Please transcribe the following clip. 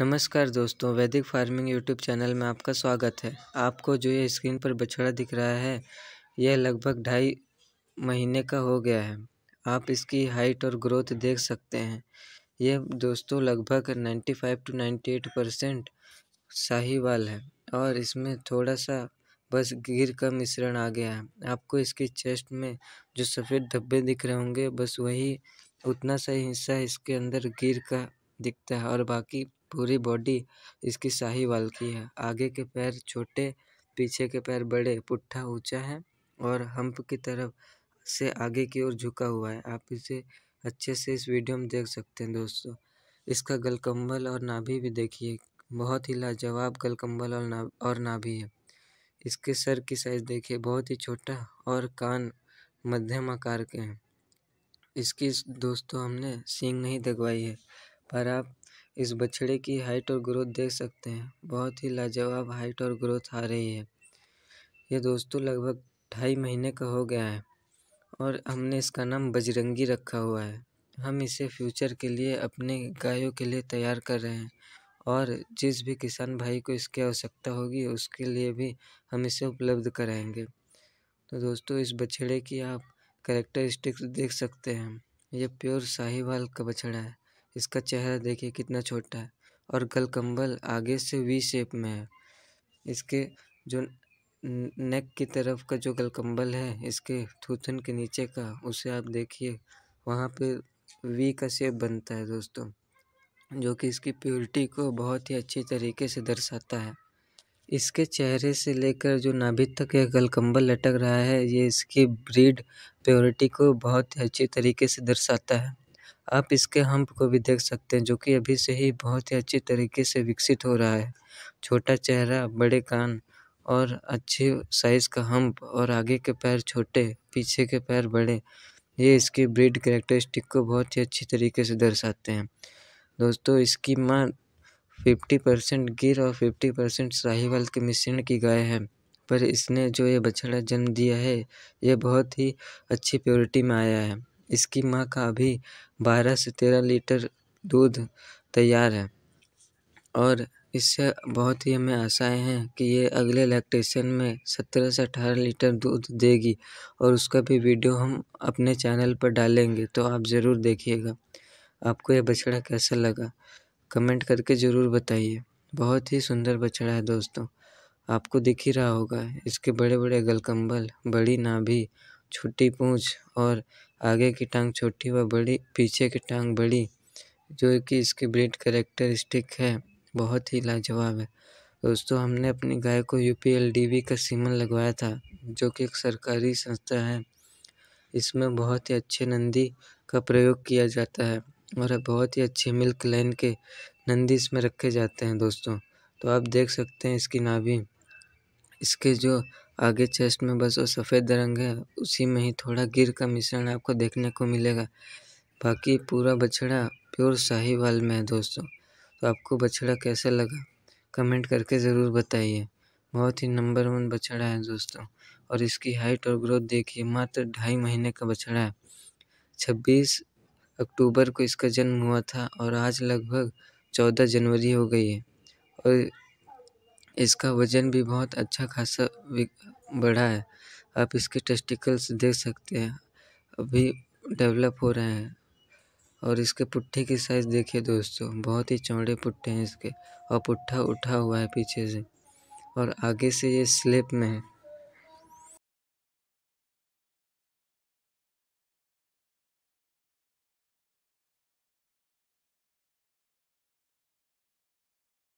नमस्कार दोस्तों वैदिक फार्मिंग यूट्यूब चैनल में आपका स्वागत है आपको जो ये स्क्रीन पर बछड़ा दिख रहा है यह लगभग ढाई महीने का हो गया है आप इसकी हाइट और ग्रोथ देख सकते हैं यह दोस्तों लगभग ninety five to ninety eight percent वाल है और इसमें थोड़ा सा बस गिर का मिश्रण आ गया है आपको इसके चेस्ट में जो सफ़ेद धब्बे दिख रहे होंगे बस वही उतना सा हिस्सा इसके अंदर गिर का दिखता है और बाकी पूरी बॉडी इसकी साहीवाल की है आगे के पैर छोटे पीछे के पैर बड़े पुट्ठा ऊंचा है और हम्प की तरफ से आगे की ओर झुका हुआ है आप इसे अच्छे से इस वीडियो में देख सकते हैं दोस्तों इसका गलकम्बल और नाभि भी देखिए बहुत ही लाजवाब गलकम्बल और ना और नाभि है इसके सर की साइज़ देखिए बहुत ही छोटा और कान मध्यम आकार के हैं इसकी दोस्तों हमने सींग नहीं दगवाई है पर आप इस बछड़े की हाइट और ग्रोथ देख सकते हैं बहुत ही लाजवाब हाइट और ग्रोथ आ रही है ये दोस्तों लगभग ढाई महीने का हो गया है और हमने इसका नाम बजरंगी रखा हुआ है हम इसे फ्यूचर के लिए अपने गायों के लिए तैयार कर रहे हैं और जिस भी किसान भाई को इसकी आवश्यकता होगी उसके लिए भी हम इसे उपलब्ध कराएंगे तो दोस्तों इस बछड़े की आप करेक्टरिस्टिक्स देख सकते हैं ये प्योर साहिवाल का बछड़ा है इसका चेहरा देखिए कितना छोटा है और गलकम्बल आगे से वी शेप में है इसके जो नेक की तरफ का जो गलकम्बल है इसके थूथन के नीचे का उसे आप देखिए वहाँ पे वी का शेप बनता है दोस्तों जो कि इसकी प्योरिटी को बहुत ही अच्छी तरीके से दर्शाता है इसके चेहरे से लेकर जो नाभि तक यह गलकंबल लटक रहा है ये इसकी ब्रीड प्योरिटी को बहुत ही अच्छे तरीके से दर्शाता है आप इसके हम्प को भी देख सकते हैं जो कि अभी से ही बहुत ही अच्छी तरीके से विकसित हो रहा है छोटा चेहरा बड़े कान और अच्छे साइज़ का हम्प और आगे के पैर छोटे पीछे के पैर बड़े ये इसके ब्रीड करेक्टरिस्टिक को बहुत ही अच्छी तरीके से दर्शाते हैं दोस्तों इसकी माँ फिफ्टी परसेंट गिर और फिफ्टी परसेंट साहिवाल के मिश्रण की गाय है पर इसने जो ये बछड़ा जन्म दिया है ये बहुत ही अच्छी प्योरिटी में आया है इसकी माँ का अभी बारह से तेरह लीटर दूध तैयार है और इससे बहुत ही हमें आशाएँ हैं कि ये अगले लैक्टेशन में सत्रह से अठारह लीटर दूध देगी और उसका भी वीडियो हम अपने चैनल पर डालेंगे तो आप ज़रूर देखिएगा आपको ये बछड़ा कैसा लगा कमेंट करके ज़रूर बताइए बहुत ही सुंदर बछड़ा है दोस्तों आपको दिख ही रहा होगा इसके बड़े बड़े गलकंबल बड़ी नाभी छोटी पूँछ और आगे की टाँग छोटी व बड़ी पीछे की टांग बड़ी जो कि इसकी ब्रीड करेक्टरिस्टिक है बहुत ही लाजवाब है दोस्तों हमने अपनी गाय को U P L D V का सीमन लगवाया था जो कि एक सरकारी संस्था है इसमें बहुत ही अच्छे नंदी का प्रयोग किया जाता है और बहुत ही अच्छे मिल्क लाइन के नंदी इसमें रखे जाते हैं दोस्तों तो आप देख सकते हैं इसकी नाभि इसके जो आगे चेस्ट में बस वो सफ़ेद रंग है उसी में ही थोड़ा गिर का मिश्रण आपको देखने को मिलेगा बाकी पूरा बछड़ा प्योर वाल में है दोस्तों तो आपको बछड़ा कैसा लगा कमेंट करके ज़रूर बताइए बहुत ही नंबर वन बछड़ा है दोस्तों और इसकी हाइट और ग्रोथ देखिए मात्र ढाई महीने का बछड़ा है छब्बीस अक्टूबर को इसका जन्म हुआ था और आज लगभग चौदह जनवरी हो गई है और इसका वजन भी बहुत अच्छा खासा बढ़ा है आप इसके टेस्टिकल्स देख सकते हैं अभी डेवलप हो रहे हैं और इसके पुट्ठे की साइज़ देखिए दोस्तों बहुत ही चौड़े पुट्ठे हैं इसके और पुट्ठा उठा हुआ है पीछे से और आगे से ये स्लिप में है